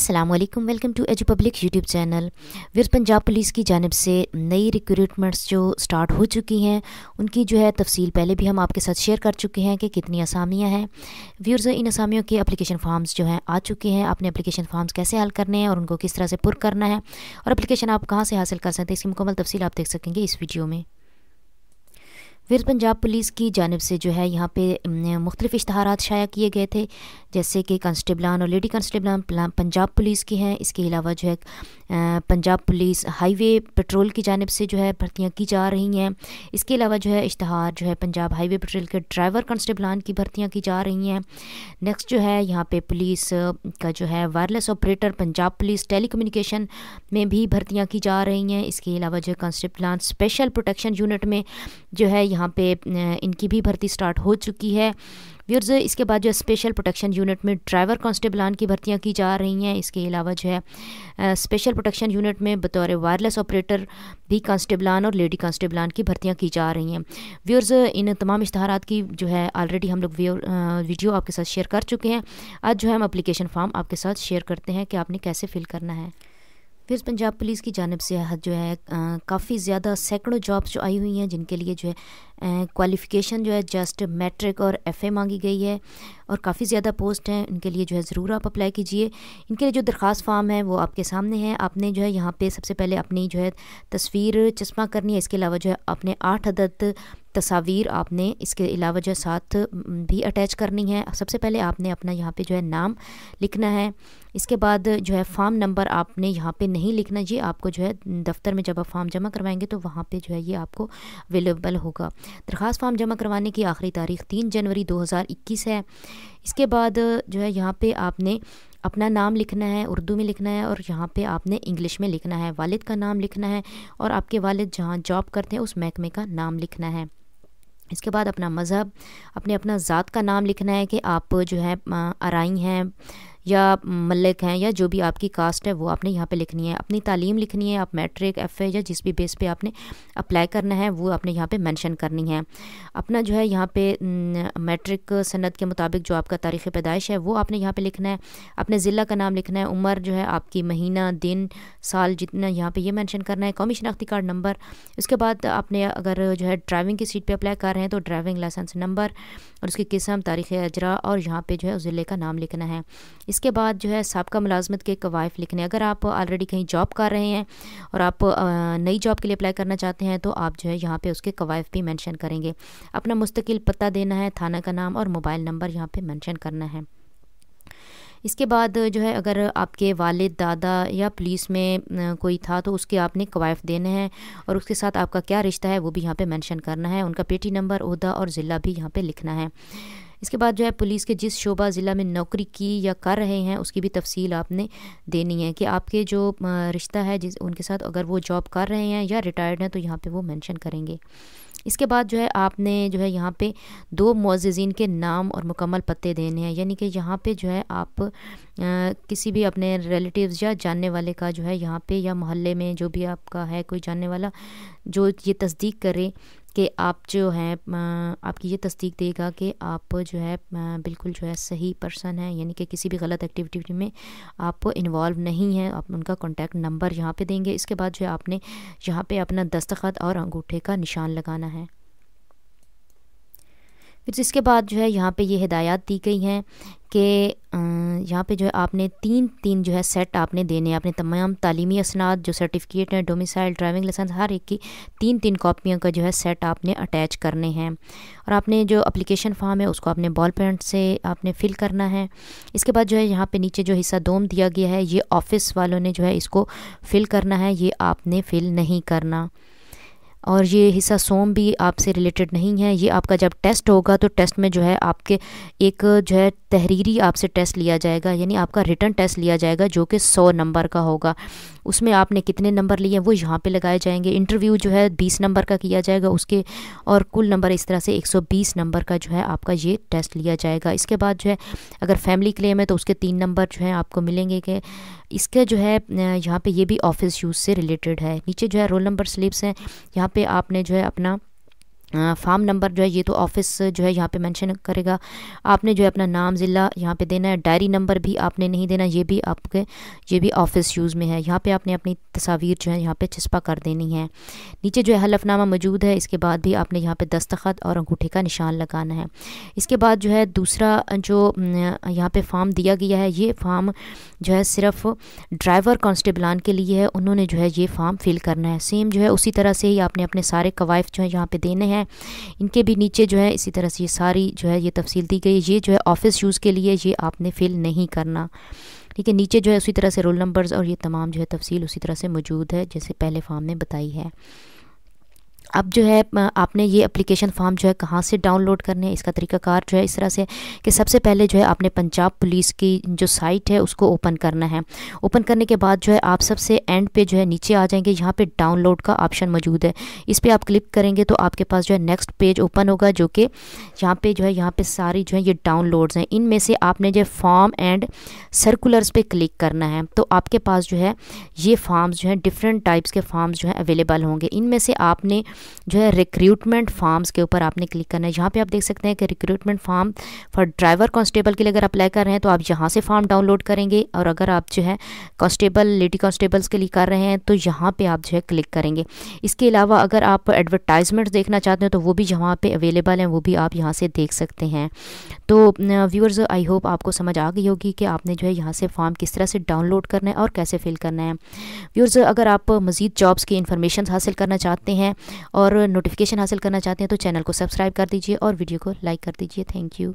Aslam welcome to edu public YouTube channel वीर Punjab police की जानब से नई रिक्रूटमेंट्स जो स्टार्ट हो चुकी हैं उनकी जो है तफसील पहले भी हम आपके साथ शेयर कर चुके हैं कि कितनी असामियाँ हैं व्यूर्स इन असामियों के अपलिकेशन फॉर्म्स जो हैं आ चुके हैं अपने एप्लीकेशन फॉर्म्स कैसे हल करने हैं और उनको किस तरह से पुर करना है और एप्लीकेशन आप कहाँ से हासिल कर सकते हैं इसकी मुकम्मल तफसील आप देख सकेंगे इस वीडियो में फिर पंजाब पुलिस की जानब से जो है यहाँ पे मुख्तलिफ इश्तहार शाया किए गए थे जैसे कि कांस्टेबलान और लेडी कांस्टेबलान पंजाब पुलिस की हैं इसके अलावा जो है पंजाब पुलिस हाईवे पेट्रोल की जानब से जो है भर्तियाँ की जा रही हैं इसके अलावा जो है इश्तहार जो है पंजाब हाईवे पेट्रोल के ड्राइवर कांस्टेबलान की भर्तियाँ की जा रही हैं नेक्स्ट जो है यहाँ पे पुलिस का जो है wireless operator Punjab police communication में भी भर्तियाँ की जा रही हैं इसके अलावा जो है कॉन्स्टेबलान स्पेशल प्रोटेक्शन यूनिट में जो है यहाँ यहाँ पे इनकी भी भर्ती स्टार्ट हो चुकी है व्यूर्स इसके बाद जो स्पेशल प्रोटेक्शन यूनिट में ड्राइवर कांस्टेबलान की भर्तियाँ की जा रही हैं इसके अलावा जो है स्पेशल प्रोटेक्शन यूनिट में बतौर वायरलेस ऑपरेटर भी कांस्टेबलान और लेडी कांस्टेबलान की भर्तियाँ की जा रही हैं व्यूर्स इन तमाम इश्तहारात की जो है ऑलरेडी हम लोग वीडियो आपके साथ शेयर कर चुके हैं आज जो है हम अप्लीकेशन फॉर्म आपके साथ शेयर करते हैं कि आपने कैसे फिल करना है फिर पंजाब पुलिस की जानब से जो है काफ़ी ज़्यादा सैकड़ों जॉब्स जो आई हुई हैं जिनके लिए जो है क्वालिफ़िकेशन जो है जस्ट मैट्रिक और एफ मांगी गई है और काफ़ी ज़्यादा पोस्ट हैं इनके लिए जो है ज़रूर आप अप्लाई कीजिए इनके लिए जो दरख्वास्त फॉर्म है वो आपके सामने है आपने जो है यहाँ पर सबसे पहले अपनी जो है तस्वीर चश्मा करनी है इसके अलावा जो है अपने आठ अदद तस्वीर आपने इसके अलावा जो है साथ भी अटैच करनी है सबसे पहले आपने अपना यहाँ पे जो है नाम लिखना है इसके बाद जो है फॉर्म नंबर आपने यहाँ पे नहीं लिखना जी आपको जो है दफ्तर में जब आप फॉर्म जमा करवाएंगे तो वहाँ पे जो है ये आपको अवेलेबल होगा दरख्वास्त फॉर्म जमा करवाने की आखिरी तारीख तीन जनवरी दो है इसके बाद जो है यहाँ पर आपने अपना नाम लिखना है उर्दू में लिखना है और यहाँ पे आपने इंग्लिश में लिखना है वालिद का नाम लिखना है और आपके वालिद जहाँ जॉब करते हैं उस महकमे का नाम लिखना है इसके बाद अपना मज़हब अपने अपना ज़ात का नाम लिखना है कि आप जो है आरई हैं या मलिक हैं या जो भी आपकी कास्ट है वो आपने यहाँ पे लिखनी है अपनी तालीम लिखनी है आप मैट्रिक एफ या जिस भी बेस पे आपने अप्लाई करना है वो आपने यहाँ पे मेंशन करनी है अपना जो है यहाँ पे मैट्रिक सनद के मुताबिक जो आपका तारीख़ पैदाइश है वो आपने यहाँ पर लिखना है अपने ज़िला का नाम लिखना है उम्र जो है आपकी महीना दिन साल जितना यहाँ पर यह मैंशन करना है कौमी शनाख्ती कार्ड नंबर उसके बाद आपने अगर जो है ड्राइविंग की सीट पर अप्लाई कर रहे हैं तो ड्राइविंग लाइसेंस नंबर और उसकी किस्म तारीख़ अजरा और यहाँ पर जो है उस ज़िले का नाम लिखना है इस इसके बाद जो है सबका मुलाजमत के कवायफ लिखने अगर आप ऑलरेडी कहीं जॉब कर रहे हैं और आप नई जॉब के लिए अप्लाई करना चाहते हैं तो आप जो है यहाँ पर उसके कवायफ भी मैंशन करेंगे अपना मुस्तकिल पता देना है थाना का नाम और मोबाइल नंबर यहाँ पर मैंशन करना है इसके बाद जो है अगर आपके वालिद दादा या पुलिस में कोई था तो उसके आपने कवायफ देने हैं और उसके साथ आपका क्या रिश्ता है वो भी यहाँ पे मेंशन करना है उनका पेटी नंबर उहदा और ज़िला भी यहाँ पे लिखना है इसके बाद जो है पुलिस के जिस शोबा ज़िला में नौकरी की या कर रहे हैं उसकी भी तफसील आपने देनी है कि आपके जो रिश्ता है जिस उनके साथ अगर वो जॉब कर रहे हैं या रिटायर्ड हैं तो यहाँ पर वो मैंशन करेंगे इसके बाद जो है आपने जो है यहाँ पे दो मुआजीन के नाम और मुकम्मल पते देने हैं यानी कि यहाँ पे जो है आप आ, किसी भी अपने रिलेटिव्स या जानने वाले का जो है यहाँ पे या मोहल्ले में जो भी आपका है कोई जानने वाला जो ये तस्दीक करे कि आप जो हैं आपकी ये तस्दीक देगा कि आप जो है बिल्कुल जो है सही पर्सन है यानी कि किसी भी गलत एक्टिविटी में आप इन्वॉल्व नहीं हैं आप उनका कॉन्टैक्ट नंबर यहाँ पे देंगे इसके बाद जो है आपने यहाँ पे अपना दस्तखत और अंगूठे का निशान लगाना है फिर इसके बाद जो है यहाँ पे ये हिदायत दी गई हैं कि यहाँ पे जो है आपने तीन तीन जो है सेट आपने देने हैं आपने तमाम तालीमी असनाद जो सर्टिफिकेट हैं डोमिसाइल ड्राइविंग लाइसेंस हर एक की तीन तीन कापियों का जो है सेट आपने अटैच करने हैं और आपने जो अप्लीकेशन फॉर्म है उसको आपने बॉल पेंट से आपने फिल करना है इसके बाद जो है यहाँ पर नीचे जो हिस्सा दोम दिया गया है ये ऑफिस वालों ने जो है इसको फिल करना है ये आपने फिल नहीं करना और ये हिस्सा सोम भी आपसे रिलेटेड नहीं है ये आपका जब टेस्ट होगा तो टेस्ट में जो है आपके एक जो है तहरीरी आपसे टेस्ट लिया जाएगा यानी आपका रिटर्न टेस्ट लिया जाएगा जो कि सौ नंबर का होगा उसमें आपने कितने नंबर लिए वो यहाँ पे लगाए जाएंगे इंटरव्यू जो है बीस नंबर का किया जाएगा उसके और कुल नंबर इस तरह से एक सौ बीस नंबर का जो है आपका ये टेस्ट लिया जाएगा इसके बाद जो है अगर फैमिली क्लेम है तो उसके तीन नंबर जो है आपको मिलेंगे कि इसके जो है यहाँ पर ये भी ऑफिस यूज़ से रिलेटेड है नीचे जो है रोल नंबर स्लिप्स हैं यहाँ पे आपने जो है अपना फॉर्म नंबर जो है ये तो ऑफिस जो है यहाँ पे मेंशन करेगा आपने जो है अपना नाम ज़िला यहाँ पे देना है डायरी नंबर भी आपने नहीं देना ये भी आपके ये भी ऑफिस यूज़ में है यहाँ पे आपने अपनी तस्वीर जो है यहाँ पे चस्पा कर देनी है नीचे जो है हलफनामा मौजूद है इसके बाद भी आपने यहाँ पे दस्तखत और अंगूठे का निशान लगाना है इसके बाद जो है दूसरा जो यहाँ पर फॉर्म दिया गया है ये फार्म जो है सिर्फ ड्राइवर कॉन्स्टेबलान के लिए है उन्होंने जो है ये फार्म फिल करना है सेम जो है उसी तरह से ही आपने अपने सारे कवायफ जो है यहाँ पर देने हैं हैं इनके भी नीचे जो है इसी तरह से ये सारी जो है ये तफसील दी गई ये जो है ऑफिस शूज़ के लिए ये आपने फिल नहीं करना ठीक है नीचे जो है उसी तरह से रोल नंबर्स और ये तमाम जो है तफसील उसी तरह से मौजूद है जैसे पहले फार्म में बताई है अब जो है आपने ये एप्लीकेशन फॉर्म जो है कहाँ से डाउनलोड करने हैं इसका तरीकाकार जो है इस तरह से कि सबसे पहले जो है आपने पंजाब पुलिस की जो साइट है उसको ओपन करना है ओपन करने के बाद जो है आप सबसे एंड पे जो है नीचे आ जाएंगे यहाँ पे डाउनलोड का ऑप्शन मौजूद है इस पर आप क्लिक करेंगे तो आपके पास जो है नेक्स्ट पेज ओपन होगा जो कि यहाँ पर जो है यहाँ पर सारी जो है ये डाउनलोड्स हैं इनमें से आपने जो फॉर्म एंड सर्कुलर्स पर क्लिक करना है तो आपके पास जो है ये फॉर्म्स जो हैं डिफरेंट टाइप्स के फॉर्म्स जो हैं अवेलेबल होंगे इनमें से आपने जो है रिक्रूटमेंट फॉर्म्स के ऊपर आपने क्लिक करना है यहाँ पे आप देख सकते हैं कि recruitment form for driver constable के लिए अगर अप्लाई कर रहे हैं तो आप यहाँ से फॉर्म डाउनलोड करेंगे और अगर आप जो है कॉन्स्टेबल लेडी कॉन्स्टेबल्स के लिए कर रहे हैं तो यहाँ पर आप जो है क्लिक करेंगे इसके अलावा अगर आप एडवर्टाइजमेंट देखना चाहते हैं तो वो भी जहाँ पर अवेलेबल हैं वो भी आप यहाँ से देख सकते हैं तो व्यूअर्स आई होप आपको समझ आ गई होगी कि आपने जो है यहाँ से फॉर्म किस तरह से डाउनलोड करना है और कैसे फिल करना है व्यूअर्स अगर आप मज़ीद जॉब्स की इन्फॉर्मेशन हासिल करना चाहते हैं और नोटिफिकेशन हासिल करना चाहते हैं तो चैनल को सब्सक्राइब कर दीजिए और वीडियो को लाइक कर दीजिए थैंक यू